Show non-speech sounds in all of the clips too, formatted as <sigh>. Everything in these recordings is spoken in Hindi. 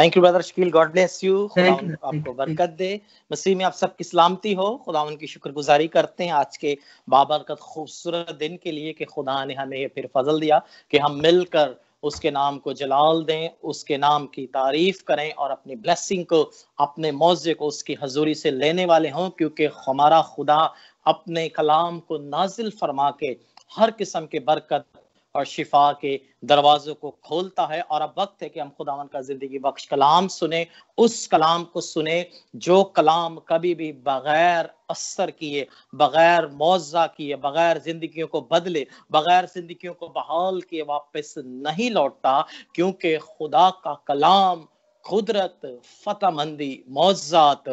thank you brother Shakeel God bless you आपको बरकत दे मसीह में आप सबकी सलामती हो खुदा उनकी शुक्रगुजारी करते हैं आज के बाबरकत खूबसूरत दिन के लिए कि खुदा ने हमें फिर फजल दिया कि हम मिलकर उसके नाम को जलाल दें उसके नाम की तारीफ करें और अपनी ब्लेसिंग को अपने मौजे को उसकी हजूरी से लेने वाले हों क्योंकि हमारा खुदा अपने कलाम को नाजिल फरमा के हर किस्म के बरकत और शिफा के दरवाजों को खोलता है और अब वक्त है कि हम खुदावन का जिंदगी बख्श कलाम सुने उस कलाम को सुने जो कलाम कभी भी बगैर असर किए बगैर मुआवजा किए बगैर जिंदगियों को बदले बगैर जिंदगियों को बहाल किए वापस नहीं लौटता क्योंकि खुदा का कलाम कुदरत फतेहमंदी मोजात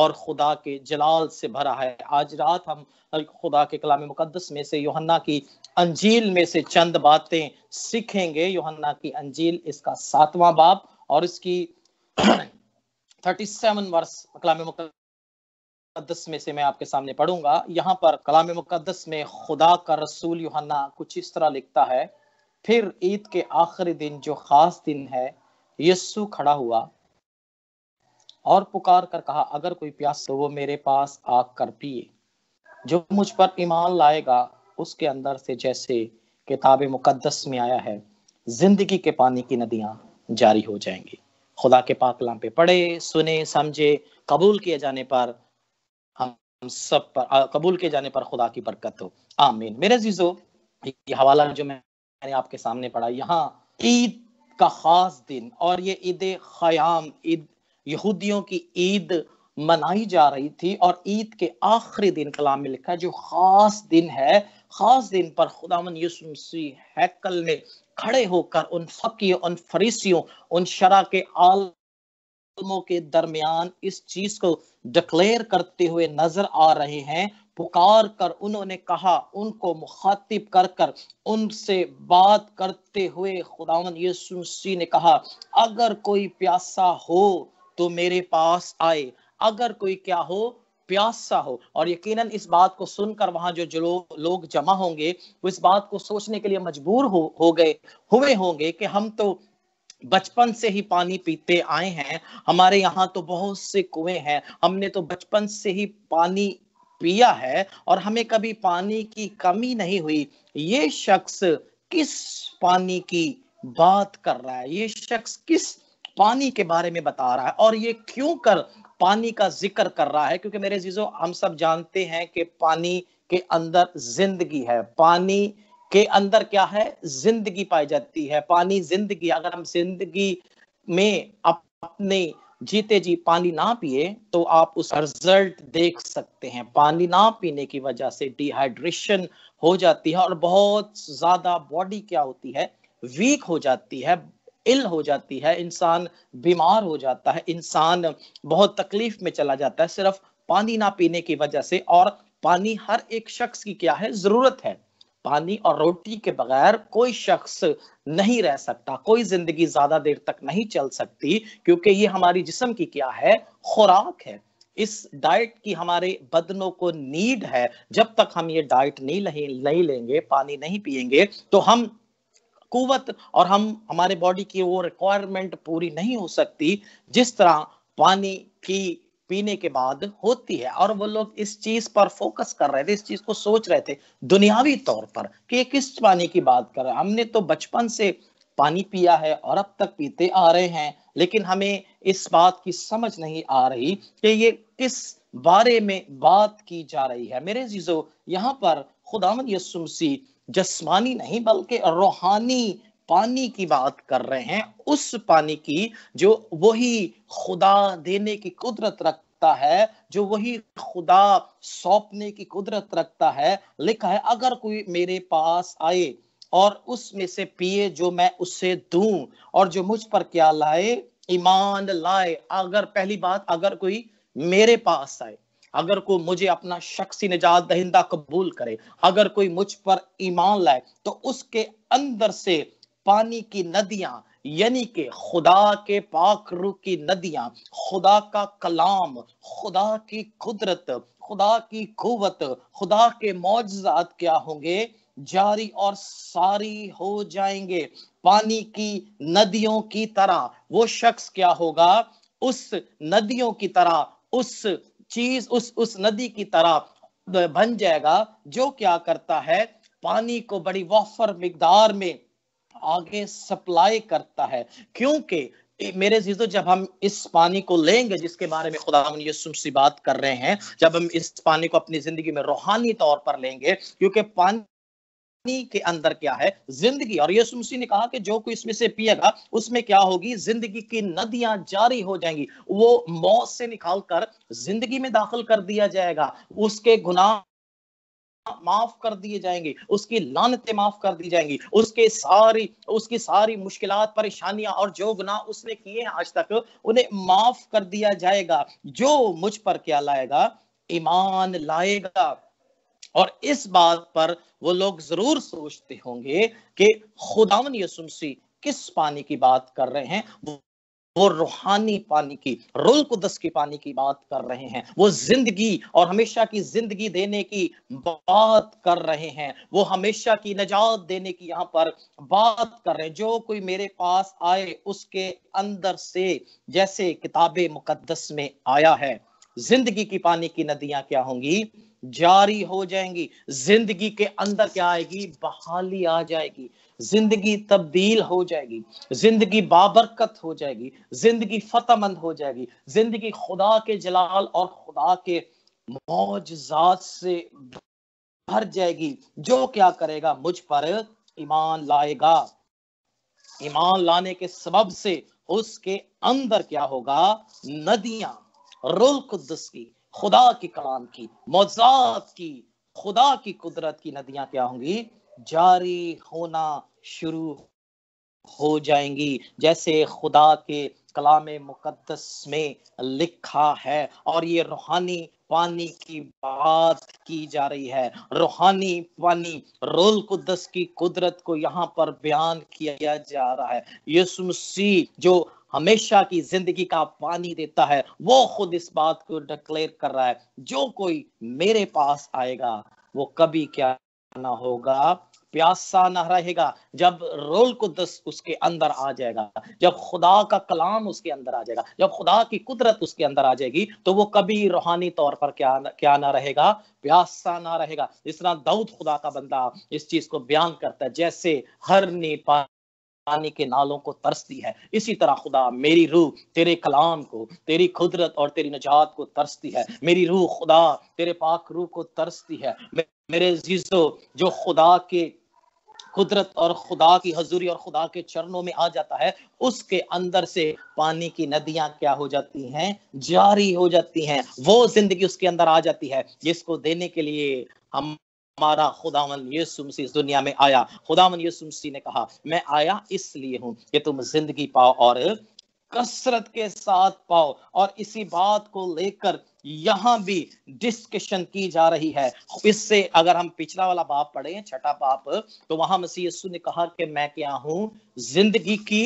और खुदा के जलाल से भरा है आज रात हम खुदा के कलाम मुकदस में से योहन्ना की अंजील में से चंद बातें सीखेंगे योहन्ना की अंजील इसका सातवां बाप और इसकी थर्टी <clears throat> सेवन वर्ष कलाम मुकदस में से मैं आपके सामने पढ़ूंगा यहाँ पर कलाम मुकदस में खुदा का रसूल योहन्ना कुछ इस तरह लिखता है फिर ईद के आखिरी दिन जो खास दिन है यस्सु खड़ा हुआ और पुकार कर कहा अगर कोई प्यास तो वो मेरे पास आकर पिए जो मुझ पर ईमान लाएगा उसके अंदर से जैसे किताब मुकद्दस में आया है जिंदगी के पानी की नदियां जारी हो जाएंगी खुदा के पाकलाम पे पढ़े सुने समझे कबूल किए जाने पर हम सब पर कबूल किए जाने पर खुदा की बरकत हो आमीन मेरे जीजो ये हवाला जो मैंने आपके सामने पढ़ा यहाँ ईद का खास दिन और ये ईद खयाम ईद यहूदियों की ईद मनाई जा रही थी और ईद के आखिरी दिन कलाम में लिखा जो खास दिन है खास दिन पर खुदा हैकल ने खड़े होकर उन फकी उन फरीसियों उन शरा के आल के दरमियान इस चीज को डिक्लेयर करते हुए नजर आ रहे हैं पुकार कर उन्होंने कहा उनको मुखातिब कर कर उनसे बात करते हुए खुदावन यीशु मसीह ने कहा अगर कोई प्यासा हो तो मेरे पास आए अगर कोई क्या हो प्यासा हो और यकीनन इस बात को सुनकर वहां जो जो लोग जमा होंगे वो इस बात को सोचने के लिए मजबूर हो हो गए हुए होंगे कि हम तो बचपन से ही पानी पीते आए हैं हमारे यहाँ तो बहुत से कुएं हैं हमने तो बचपन से ही पानी पिया है और हमें कभी पानी की कमी नहीं हुई ये शख्स किस पानी की बात कर रहा है ये शख्स किस पानी के बारे में बता रहा है और ये क्यों कर पानी का जिक्र कर रहा है क्योंकि मेरे जीजो हम सब जानते हैं कि पानी के अंदर जिंदगी है पानी के अंदर क्या है जिंदगी पाई जाती है पानी जिंदगी अगर हम जिंदगी में अपने जीते जी पानी ना पिए तो आप उस रिजल्ट देख सकते हैं पानी ना पीने की वजह से डिहाइड्रेशन हो जाती है और बहुत ज्यादा बॉडी क्या होती है वीक हो जाती है इल हो जाती है इंसान बीमार हो जाता है इंसान बहुत तकलीफ में चला जाता है सिर्फ पानी ना पीने की वजह से और पानी हर एक शख्स की क्या है जरूरत है पानी और रोटी के बगैर कोई शख्स नहीं रह सकता कोई जिंदगी ज्यादा देर तक नहीं चल सकती क्योंकि ये हमारी जिसम की क्या है खुराक है इस डाइट की हमारे बदनों को नीड है जब तक हम ये डाइट नहीं नहीं लेंगे पानी नहीं पिएंगे तो हम कुवत और हम हमारे बॉडी की वो रिक्वायरमेंट पूरी नहीं हो सकती जिस तरह पानी की पीने के बाद होती है और वो लोग इस चीज पर फोकस कर रहे थे इस चीज को सोच रहे थे दुनियावी तौर पर कि किस पानी की बात कर रहे हैं हमने तो बचपन से पानी पिया है और अब तक पीते आ रहे हैं लेकिन हमें इस बात की समझ नहीं आ रही कि ये किस बारे में बात की जा रही है मेरे जीजो यहाँ पर खुदाम यसुमसी जस्मानी नहीं बल्कि रूहानी पानी की बात कर रहे हैं उस पानी की जो वही खुदा देने की कुदरत रख रखता है जो वही खुदा सौंपने की कुदरत रखता है लिखा है अगर कोई मेरे पास आए और उसमें से पिए जो मैं उससे दू और जो मुझ पर क्या लाए ईमान लाए अगर पहली बात अगर कोई मेरे पास आए अगर कोई मुझे अपना शख्सी निजात दहिंदा कबूल करे अगर कोई मुझ पर ईमान लाए तो उसके अंदर से पानी की नदियां यानी कि खुदा के पाक रू की नदियां खुदा का कलाम खुदा की कुदरत खुदा की कुवत खुदा के मौजात क्या होंगे जारी और सारी हो जाएंगे पानी की नदियों की तरह वो शख्स क्या होगा उस नदियों की तरह उस चीज उस उस नदी की तरह बन जाएगा जो क्या करता है पानी को बड़ी वफर मकदार में आगे सप्लाई करता है क्योंकि मेरे जीजो जब हम इस पानी को लेंगे जिसके बारे में खुदा यसुम सी बात कर रहे हैं जब हम इस पानी को अपनी जिंदगी में रूहानी तौर पर लेंगे क्योंकि पानी पानी के अंदर क्या है जिंदगी और यीशु मसीह ने कहा कि जो कोई इसमें से पिएगा उसमें क्या होगी जिंदगी की नदियां जारी हो जाएंगी वो मौत से निकाल कर जिंदगी में दाखिल कर दिया जाएगा उसके गुनाह माफ कर दिए जाएंगे उसकी लानतें माफ कर दी जाएंगी उसके सारी उसकी सारी मुश्किल परेशानियां और जो गुना उसने किए हैं आज तक उन्हें माफ कर दिया जाएगा जो मुझ पर क्या लाएगा ईमान लाएगा और इस बात पर वो लोग जरूर सोचते होंगे कि खुदावन यसुमसी किस पानी की बात कर रहे हैं वो रूहानी पानी की रुल कुदस की पानी की बात कर रहे हैं वो जिंदगी और हमेशा की जिंदगी देने की बात कर रहे हैं वो हमेशा की नजात देने की यहाँ पर बात कर रहे हैं जो कोई मेरे पास आए उसके अंदर से जैसे किताब मुकदस में आया है जिंदगी की पानी की नदियां क्या होंगी जारी हो जाएंगी जिंदगी के अंदर क्या आएगी बहाली आ जाएगी जिंदगी तब्दील हो जाएगी जिंदगी बाबरकत हो जाएगी जिंदगी फतेहमंद हो जाएगी जिंदगी खुदा के जलाल और खुदा के मौजात से भर जाएगी जो क्या करेगा मुझ पर ईमान लाएगा ईमान लाने के सबब से उसके अंदर क्या होगा नदियां रुल कुद्दस की खुदा के कलाम की मोजात की खुदा की कुदरत की नदियां क्या होंगी जारी होना शुरू हो जाएंगी जैसे खुदा के कलाम मुकद्दस में लिखा है और ये रूहानी पानी की बात की जा रही है रूहानी पानी रोल कुदस की कुदरत को यहाँ पर बयान किया जा रहा है यीशु मसीह जो हमेशा की जिंदगी का पानी देता है वो खुद इस बात को डिक्लेयर कर रहा है जो कोई मेरे पास आएगा वो कभी क्या ना होगा प्यासा ना रहेगा जब रोल कुदस उसके अंदर आ जाएगा जब खुदा का कलाम उसके अंदर आ जाएगा जब खुदा की कुदरत उसके अंदर आ जाएगी तो वो कभी रूहानी तौर पर क्या क्या ना रहेगा प्यासा ना रहेगा इस तरह दाऊद खुदा का बंदा इस चीज को बयान करता है जैसे हर ने पानी के नालों को तरसती है इसी तरह खुदा मेरी रूह तेरे कलाम को तेरी खुदरत और तेरी निजात को तरसती है मेरी रूह खुदा तेरे पाक रूह को तरसती है मेरे जीजो जो खुदा के कुदरत और खुदा की हजूरी और खुदा के चरणों में आ जाता है उसके अंदर से पानी की नदियां क्या हो जाती हैं जारी हो जाती हैं वो जिंदगी उसके अंदर आ जाती है जिसको देने के लिए हम हमारा खुदावन यीशु मसीह इस दुनिया में आया खुदावन यीशु मसीह ने कहा मैं आया इसलिए हूं कि तुम जिंदगी पाओ और कसरत के साथ पाओ और इसी बात को लेकर यहां भी डिस्कशन की जा रही है इससे अगर हम पिछला वाला बाप पढ़े छठा बाप तो वहां मसीह यीशु ने कहा कि मैं क्या हूं जिंदगी की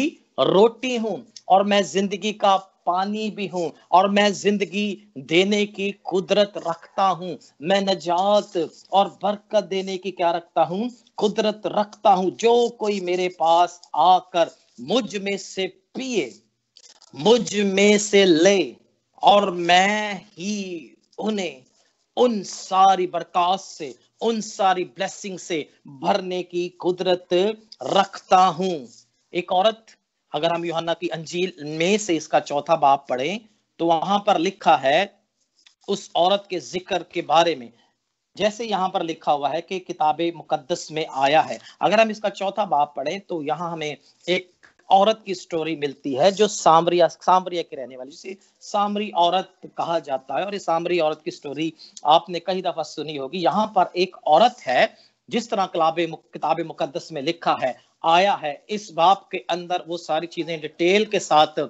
रोटी हूं और मैं जिंदगी का पानी भी हूँ और मैं जिंदगी देने की कुदरत रखता हूँ मैं नजात और बरकत देने की क्या रखता हूँ कुदरत रखता हूँ जो कोई मेरे पास आकर मुझ में से पिए मुझ में से ले और मैं ही उन्हें उन सारी बरकत से उन सारी ब्लेसिंग से भरने की कुदरत रखता हूं एक औरत अगर हम योहन्ना की अंजील में से इसका चौथा बाप पढ़ें तो वहां पर लिखा है उस औरत के जिक्र के बारे में जैसे यहाँ पर लिखा हुआ है कि किताब मुकद्दस में आया है अगर हम इसका चौथा बाप पढ़ें तो यहाँ हमें एक औरत की स्टोरी मिलती है जो सामरिया सामरिया की रहने वाली जिसे सामरी औरत कहा जाता है और इस सामरी औरत की स्टोरी आपने कई दफा सुनी होगी यहाँ पर एक औरत है जिस तरह किताबे किताब मुकद्दस में लिखा है आया है इस बाप के अंदर वो सारी चीजें डिटेल के साथ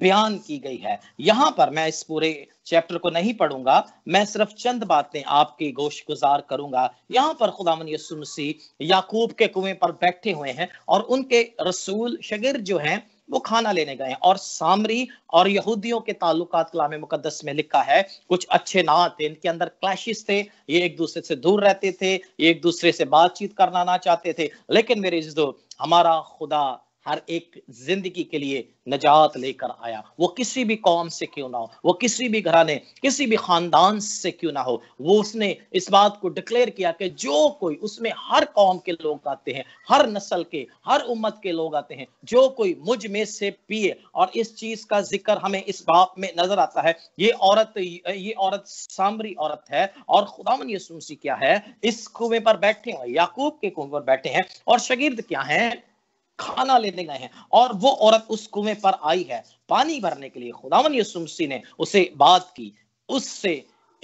बयान की गई है यहाँ पर मैं इस पूरे चैप्टर को नहीं पढ़ूंगा मैं सिर्फ चंद बातें आपकी गोश गुजार करूंगा यहाँ पर खुदाम यसु याकूब के कुएं पर बैठे हुए हैं और उनके रसूल शगिर जो हैं वो खाना लेने गए और सामरी और यहूदियों के ताल्लुक कलाम मुकदस में लिखा है कुछ अच्छे ना थे इनके अंदर क्लैशिस थे ये एक दूसरे से दूर रहते थे ये एक दूसरे से बातचीत करना ना चाहते थे लेकिन मेरे इस दो हमारा खुदा हर एक जिंदगी के लिए नजात लेकर आया वो किसी भी कौम से क्यों ना हो वो किसी भी घराने किसी भी खानदान से क्यों ना हो वो उसने इस बात को डिक्लेयर किया कि जो कोई उसमें हर कौम के लोग आते हैं हर नस्ल के हर उम्मत के लोग आते हैं जो कोई मुझ में से पिए और इस चीज का जिक्र हमें इस बाप में नजर आता है ये औरत ये औरत सामरी औरत है और खुदावन यसूसी क्या है इस कुएं पर बैठे हुए याकूब के कुएं पर बैठे हैं और शगीर्द क्या है खाना लेने गए हैं और वो औरत उस कुएं पर आई है पानी भरने के लिए खुदावन यसुमसी ने उसे बात की उससे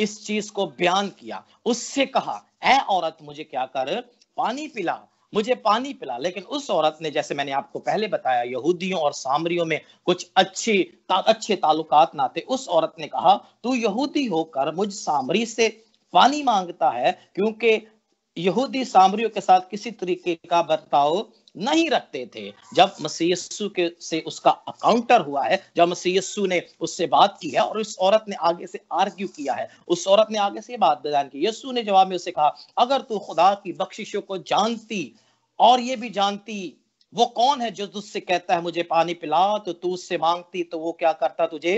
इस चीज को बयान किया उससे कहा ऐ औरत मुझे क्या कर पानी पिला मुझे पानी पिला लेकिन उस औरत ने जैसे मैंने आपको पहले बताया यहूदियों और सामरियों में कुछ अच्छी ता, अच्छे ताल्लुकात ना थे उस औरत ने कहा तू यहूदी होकर मुझ सामरी से पानी मांगता है क्योंकि यहूदी सामरियों के साथ किसी तरीके का बर्ताव नहीं रखते थे जब मसीह के से उसका अकाउंटर हुआ है जब मसीह ने उससे बात की है और उस औरत ने आगे से आर्ग्यू किया है उस औरत ने आगे से बात बयान की यस्सु ने जवाब में उसे कहा अगर तू खुदा की बख्शिशों को जानती और ये भी जानती वो कौन है जो तुझसे कहता है मुझे पानी पिला तो तू उससे मांगती तो वो क्या करता तुझे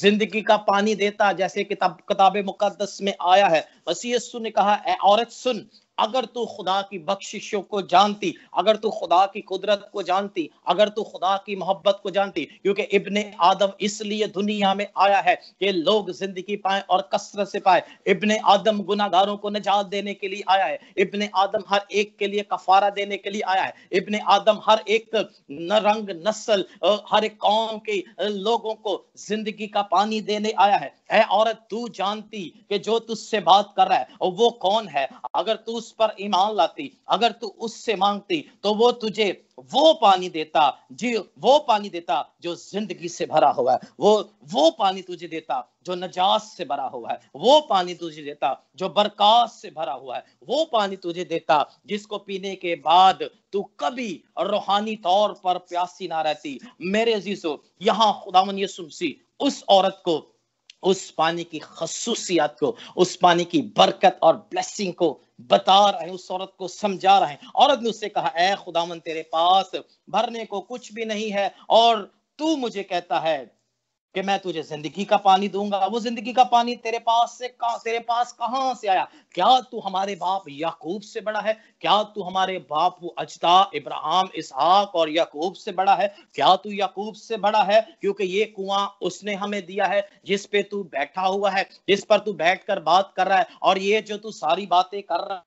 जिंदगी का पानी देता जैसे किताब किताब मुकदस में आया है बस ये सुन कहा औरत सुन अगर तू खुदा की बख्शिशों को जानती अगर तू खुदा की कुदरत को जानती अगर तू खुदा की मोहब्बत को जानती क्योंकि इब्न आदम इसलिए दुनिया में आया है कि लोग जिंदगी पाए और कसरत से पाए इब्न आदम गुनागारों को निजात देने के लिए आया है इब्न आदम हर एक के लिए कफारा देने के लिए आया है इब्न आदम हर एक न रंग नस्ल हर एक कौम के लोगों को जिंदगी का पानी देने आया है ऐ औरत तू जानती कि जो तुझसे बात कर रहा है वो कौन है अगर तू उस पर ईमान लाती अगर तू उससे मांगती तो वो तुझे वो पानी देता जी वो पानी देता जो जिंदगी से भरा हुआ है वो वो पानी तुझे देता जो नजास से भरा हुआ है वो पानी तुझे देता जो बरकत से भरा हुआ है वो पानी तुझे देता जिसको पीने के बाद तू कभी रूहानी तौर पर प्यासी ना रहती मेरे जीसो यहाँ खुदा उस औरत को उस पानी की खसूसियात को उस पानी की बरकत और ब्लेसिंग को बता रहे हैं उस औरत को समझा रहे हैं औरत ने उससे कहा ए खुदामन तेरे पास भरने को कुछ भी नहीं है और तू मुझे कहता है कि मैं तुझे जिंदगी का पानी दूंगा वो जिंदगी का पानी तेरे पास से का, तेरे पास कहाँ से आया क्या तू हमारे बाप याकूब से बड़ा है क्या तू हमारे बाप वो अजता इब्राहिम इसहाक और याकूब से बड़ा है क्या तू याकूब से बड़ा है क्योंकि ये कुआं उसने हमें दिया है जिस पे तू बैठा हुआ है जिस पर तू बैठ कर बात कर रहा है और ये जो तू सारी बातें कर रहा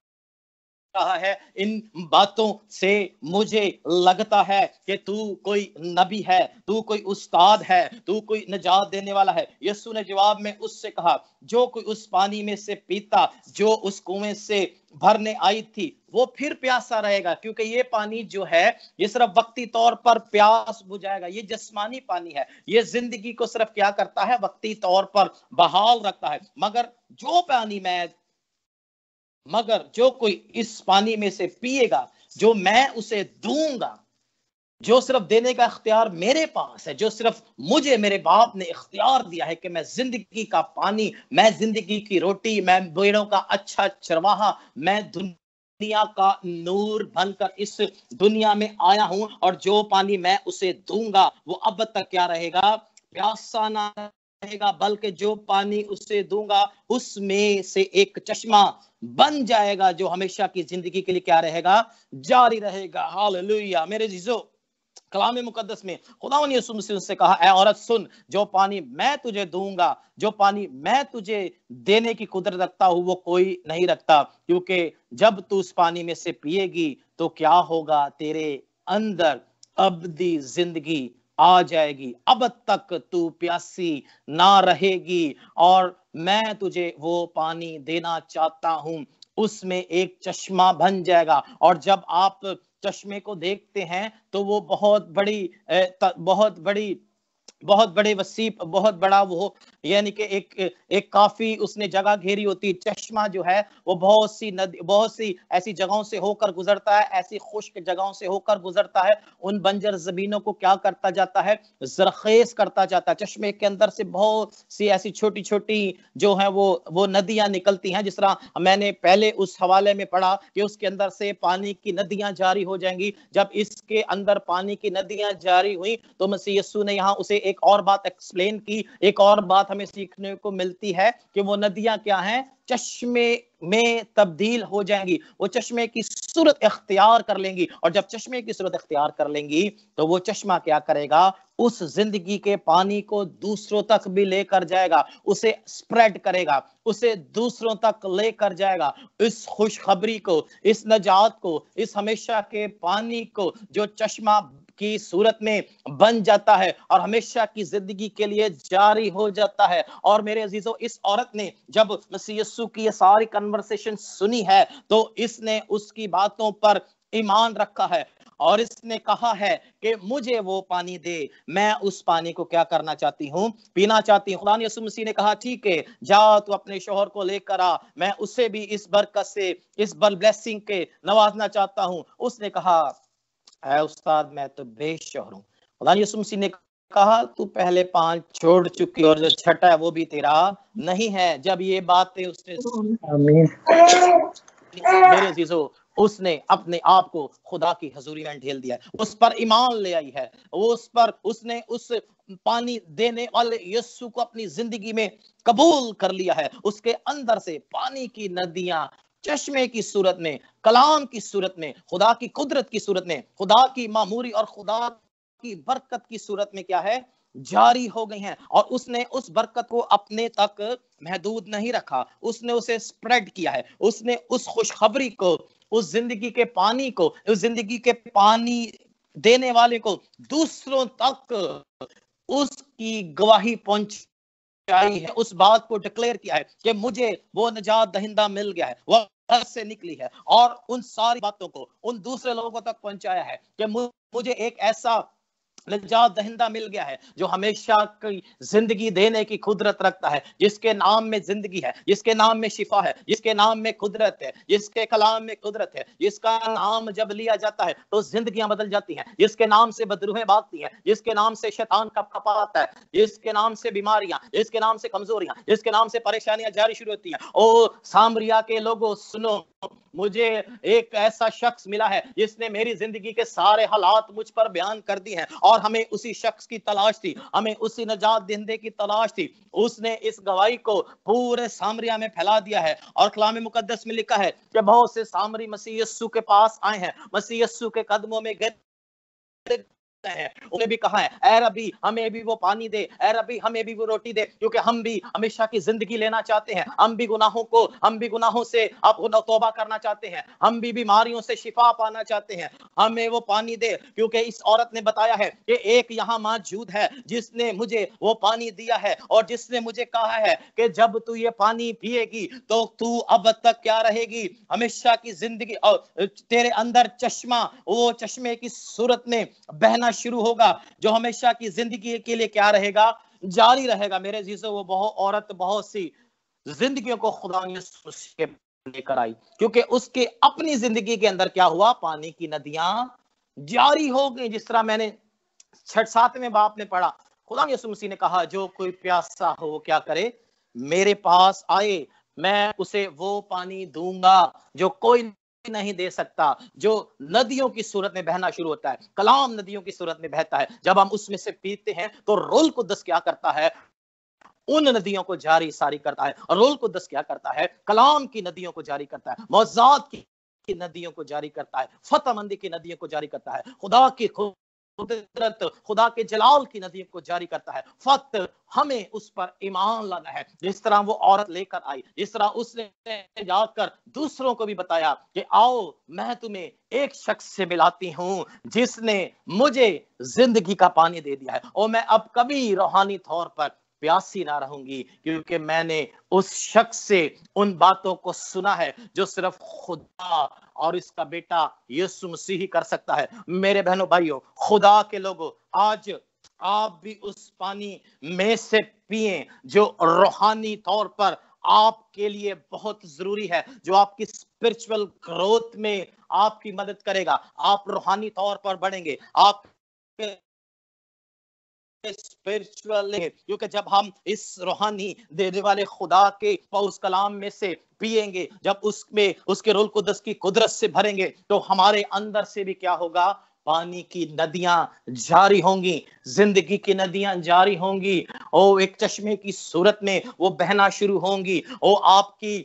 कहा है इन बातों से मुझे लगता है कि तू कोई नबी है तू कोई उस्ताद है तू कोई नजात देने वाला है यस्सु ने जवाब में उससे कहा जो कोई उस पानी में से पीता जो उस कुएं से भरने आई थी वो फिर प्यासा रहेगा क्योंकि ये पानी जो है ये सिर्फ वक्ती तौर पर प्यास बुझाएगा ये जिस्मानी पानी है ये जिंदगी को सिर्फ क्या करता है वक्ती तौर पर बहाल रखता है मगर जो पानी मैं मगर जो कोई इस पानी में से पिएगा जो मैं उसे दूंगा जो सिर्फ देने का अख्तियार मेरे पास है जो सिर्फ मुझे मेरे बाप ने इख्तियार दिया है कि मैं जिंदगी का पानी मैं जिंदगी की रोटी मैं बेड़ों का अच्छा चरवाहा मैं दुनिया का नूर बनकर इस दुनिया में आया हूं और जो पानी मैं उसे दूंगा वो अब तक क्या रहेगा प्यासा ना रहेगा बल्कि जो पानी उसे दूंगा उसमें से एक चश्मा बन जाएगा जो हमेशा की जिंदगी के लिए क्या रहेगा जारी रहेगा हालेलुया मेरे जीजो कलाम मुकदस में खुदा ने से कहा ए औरत सुन जो पानी मैं तुझे दूंगा जो पानी मैं तुझे देने की कुदरत रखता हूँ वो कोई नहीं रखता क्योंकि जब तू उस पानी में से पिएगी तो क्या होगा तेरे अंदर अब जिंदगी आ जाएगी अब तक तू प्यासी ना रहेगी और मैं तुझे वो पानी देना चाहता हूं उसमें एक चश्मा बन जाएगा और जब आप चश्मे को देखते हैं तो वो बहुत बड़ी बहुत बड़ी बहुत बड़े वसी बहुत बड़ा वो यानी कि एक एक काफी उसने जगह घेरी होती है चश्मा जो है वो बहुत सी नदी बहुत सी ऐसी जगहों से होकर गुजरता है ऐसी खुश्क जगहों से होकर गुजरता है उन बंजर जमीनों को क्या करता जाता है जरखेज करता जाता है चश्मे के अंदर से बहुत सी ऐसी छोटी छोटी जो है वो वो नदियां निकलती हैं जिस तरह मैंने पहले उस हवाले में पढ़ा कि उसके अंदर से पानी की नदियां जारी हो जाएंगी जब इसके अंदर पानी की नदियां जारी हुई तो मसीह ने यहाँ उसे एक एक और बात एक्सप्लेन की एक और बात हमें सीखने को मिलती है कि वो नदियां क्या हैं चश्मे में तब्दील हो जाएंगी वो चश्मे की सूरत अख्तियार कर लेंगी और जब चश्मे की सूरत अख्तियार कर लेंगी तो वो चश्मा क्या करेगा उस जिंदगी के पानी को दूसरों तक भी लेकर जाएगा उसे स्प्रेड करेगा उसे दूसरों तक लेकर जाएगा इस खुशखबरी को इस नजात को इस हमेशा के पानी को जो चश्मा की सूरत में बन जाता है और हमेशा की जिंदगी के लिए जारी हो जाता है और मेरे अजीजों इस औरत ने जब मसी की ये सारी कन्वर्सेशन सुनी है तो इसने उसकी बातों पर ईमान रखा है और इसने कहा है कि मुझे वो पानी दे मैं उस पानी को क्या करना चाहती हूँ पीना चाहती हूँ खुदा यसु मसीह ने कहा ठीक है जा तू अपने शोहर को लेकर आ मैं उसे भी इस बरकत से इस बल ब्लेसिंग के नवाजना चाहता हूँ उसने कहा है उस्ताद मैं तो बेशोर हूँ मौलाना यूसुफ मसीह ने कहा तू पहले पांच छोड़ चुकी और जो छठा है वो भी तेरा नहीं है जब ये बातें उसने मेरे जीजो उसने अपने आप को खुदा की हजूरी में ढेल दिया उस पर ईमान ले आई है वो उस पर उसने उस पानी देने वाले यस्सु को अपनी जिंदगी में कबूल कर लिया है उसके अंदर से पानी की नदियां चश्मे की सूरत में कलाम की सूरत में खुदा की कुदरत की सूरत में खुदा की मामूरी और खुदा की बरकत की सूरत में क्या है जारी हो गई हैं और उसने उस बरकत को अपने तक महदूद नहीं रखा उसने उसे स्प्रेड किया है उसने उस खुशखबरी को उस जिंदगी के पानी को उस जिंदगी के पानी देने वाले को दूसरों तक उसकी गवाही पहुंचाई है उस बात को डिक्लेयर किया है कि मुझे वो निजात दहिंदा मिल गया है वह से निकली है और उन सारी बातों को उन दूसरे लोगों तक पहुंचाया है कि मुझे एक ऐसा निजात दहिंदा मिल गया है जो हमेशा की जिंदगी देने की कुदरत रखता है जिसके नाम में जिंदगी है जिसके नाम में शिफा है जिसके नाम में कुदरत है जिसके कलाम में कुदरत है जिसका नाम जब लिया जाता है तो जिंदगियां बदल जाती हैं जिसके नाम से बदरूहें भागती हैं जिसके नाम से शैतान का कपा है जिसके नाम से बीमारियां जिसके नाम से कमजोरियां जिसके नाम से परेशानियां जारी शुरू होती हैं ओ सामरिया के लोगों सुनो मुझे एक ऐसा शख्स मिला है जिसने मेरी जिंदगी के सारे हालात मुझ पर बयान कर दिए हैं और और हमें उसी शख्स की तलाश थी हमें उसी नजात दिंदे की तलाश थी उसने इस गवाही को पूरे सामरिया में फैला दिया है और कलाम मुकदस में लिखा है कि बहुत से सामरी मसीयसु के पास आए हैं मसीयसु के कदमों में गिर सकते हैं उन्हें भी कहा है ऐ रबी हमें भी वो पानी दे ऐ रबी हमें भी वो रोटी दे क्योंकि हम भी हमेशा की जिंदगी लेना चाहते हैं हम भी गुनाहों को हम भी गुनाहों से आप तोबा करना चाहते हैं हम भी बीमारियों से शिफा पाना चाहते हैं हमें वो पानी दे क्योंकि इस औरत ने बताया है कि एक यहाँ मौजूद है जिसने मुझे वो पानी दिया है और जिसने मुझे कहा है कि जब तू ये पानी पिएगी तो तू अब तक क्या रहेगी हमेशा की जिंदगी और तेरे अंदर चश्मा वो चश्मे की सूरत में बहना शुरू होगा जो हमेशा की जिंदगी के लिए क्या रहेगा जारी रहेगा मेरे जीसो वो बहुत औरत बहुत सी जिंदगी को खुदा ने के लेकर आई क्योंकि उसके अपनी जिंदगी के अंदर क्या हुआ पानी की नदियां जारी हो गई जिस तरह मैंने छठ सातवें बाप ने पढ़ा खुदा यसु मसीह ने कहा जो कोई प्यासा हो वो क्या करे मेरे पास आए मैं उसे वो पानी दूंगा जो कोई नहीं दे सकता जो नदियों की सूरत में बहना शुरू होता है कलाम नदियों की सूरत में बहता है जब हम उसमें से पीते हैं तो रोल को दस क्या करता है उन नदियों को जारी सारी करता है और रोल को दस क्या करता है कलाम की नदियों को जारी करता है मौजाद की नदियों को जारी करता है फतेहमंदी की नदियों को जारी करता है खुदा की खुद कुदरत खुदा के जलाल की नदीम को जारी करता है फत हमें उस पर ईमान लाना है जिस तरह वो औरत लेकर आई जिस तरह उसने जाकर दूसरों को भी बताया कि आओ मैं तुम्हें एक शख्स से मिलाती हूँ जिसने मुझे जिंदगी का पानी दे दिया है और मैं अब कभी रूहानी तौर पर प्यासी ना रहूंगी क्योंकि मैंने उस शख्स से उन बातों को सुना है जो सिर्फ खुदा और इसका बेटा यीशु मसीह ही कर सकता है मेरे बहनों भाइयों खुदा के लोगों आज आप भी उस पानी में से पिए जो रूहानी तौर पर आपके लिए बहुत जरूरी है जो आपकी स्पिरिचुअल ग्रोथ में आपकी मदद करेगा आप रूहानी तौर पर बढ़ेंगे आप स्पिरिचुअल क्योंकि जब हम इस रूहानी देने वाले खुदा के पौस कलाम में से पिएंगे जब उसमें उसके रोल कुदस की कुदरत से भरेंगे तो हमारे अंदर से भी क्या होगा पानी की नदियां जारी होंगी जिंदगी की नदियां जारी होंगी ओ एक चश्मे की सूरत में वो बहना शुरू होंगी ओ आपकी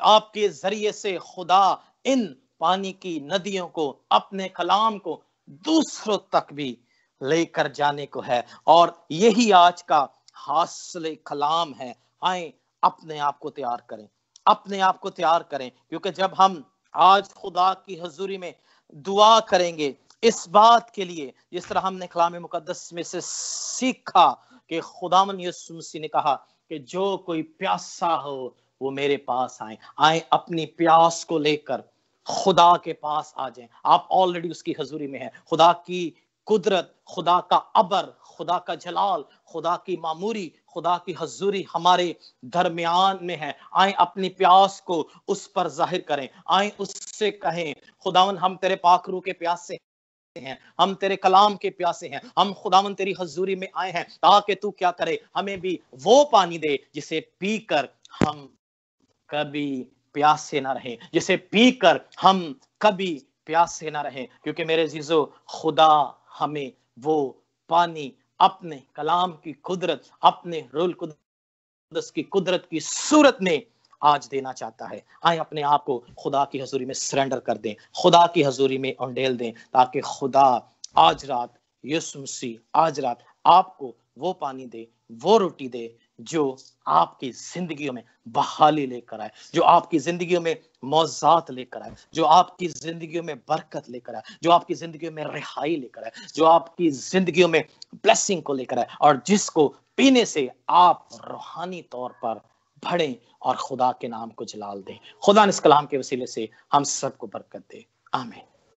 आपके जरिए से खुदा इन पानी की नदियों को अपने कलाम को दूसरों तक भी लेकर जाने को है और यही आज का हासिल कलाम है आए अपने आप को तैयार करें अपने आप को तैयार करें क्योंकि जब हम आज खुदा की हजूरी में दुआ करेंगे इस बात के लिए जिस तरह हमने कलाम मुकदस में से सीखा कि खुदा यसु ने कहा कि जो कोई प्यासा हो वो मेरे पास आए आए अपनी प्यास को लेकर खुदा के पास आ जाए आप ऑलरेडी उसकी हजूरी में है खुदा की कुदरत खुदा का अबर खुदा का जलाल खुदा की मामूरी खुदा की हजूरी हमारे दरमियान में है आए अपनी प्यास को उस पर जाहिर करें आए उससे कहें खुदावन हम तेरे पाखरू के प्यास से हैं हम तेरे कलाम के प्यासे हैं हम खुदावन तेरी हजूरी में आए हैं ताकि तू क्या करे हमें भी वो पानी दे जिसे पीकर हम कभी प्यासे ना रहे जिसे पीकर हम कभी प्यासे ना रहे क्योंकि मेरे जीजो खुदा हमें वो पानी अपने कलाम की कुदरत अपने रुल कुदस की कुदरत की सूरत में आज देना चाहता है आए अपने आप को खुदा की हजूरी में सरेंडर कर दें खुदा की हजूरी में उंडेल दें ताकि खुदा आज रात यूसुमसी आज रात आपको वो पानी दे वो रोटी दे जो आपकी जिंदगी में बहाली लेकर आए जो आपकी जिंदगी में मौजात लेकर आए जो आपकी जिंदगी में बरकत लेकर आए जो आपकी जिंदगी में रिहाई लेकर आए जो आपकी जिंदगी में ब्लेसिंग को लेकर आए और जिसको पीने से आप रूहानी तौर पर भड़े और खुदा के नाम को जलाल दें खुदा इस कलाम के वसीले से हम सबको बरकत दे आमीन